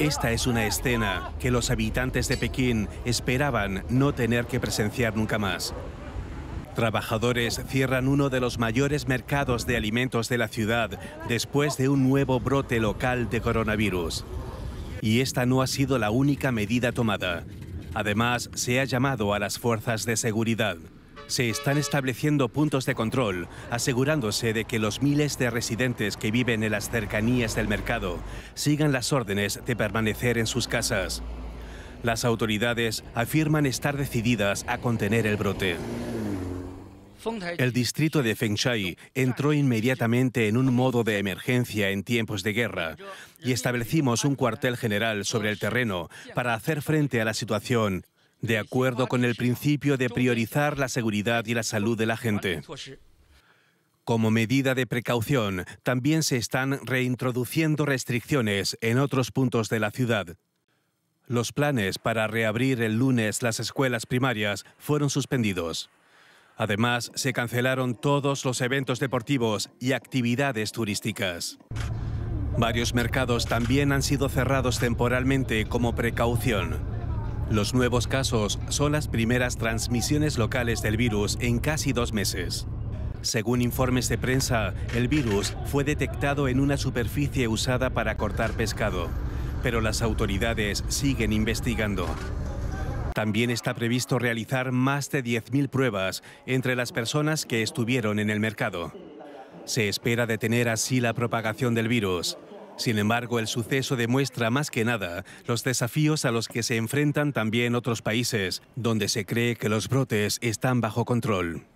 Esta es una escena que los habitantes de Pekín esperaban no tener que presenciar nunca más. Trabajadores cierran uno de los mayores mercados de alimentos de la ciudad después de un nuevo brote local de coronavirus. Y esta no ha sido la única medida tomada. Además, se ha llamado a las fuerzas de seguridad se están estableciendo puntos de control, asegurándose de que los miles de residentes que viven en las cercanías del mercado sigan las órdenes de permanecer en sus casas. Las autoridades afirman estar decididas a contener el brote. El distrito de Fengtai entró inmediatamente en un modo de emergencia en tiempos de guerra y establecimos un cuartel general sobre el terreno para hacer frente a la situación de acuerdo con el principio de priorizar la seguridad y la salud de la gente. Como medida de precaución, también se están reintroduciendo restricciones en otros puntos de la ciudad. Los planes para reabrir el lunes las escuelas primarias fueron suspendidos. Además, se cancelaron todos los eventos deportivos y actividades turísticas. Varios mercados también han sido cerrados temporalmente como precaución. Los nuevos casos son las primeras transmisiones locales del virus en casi dos meses. Según informes de prensa, el virus fue detectado en una superficie usada para cortar pescado, pero las autoridades siguen investigando. También está previsto realizar más de 10.000 pruebas entre las personas que estuvieron en el mercado. Se espera detener así la propagación del virus. Sin embargo, el suceso demuestra más que nada los desafíos a los que se enfrentan también otros países, donde se cree que los brotes están bajo control.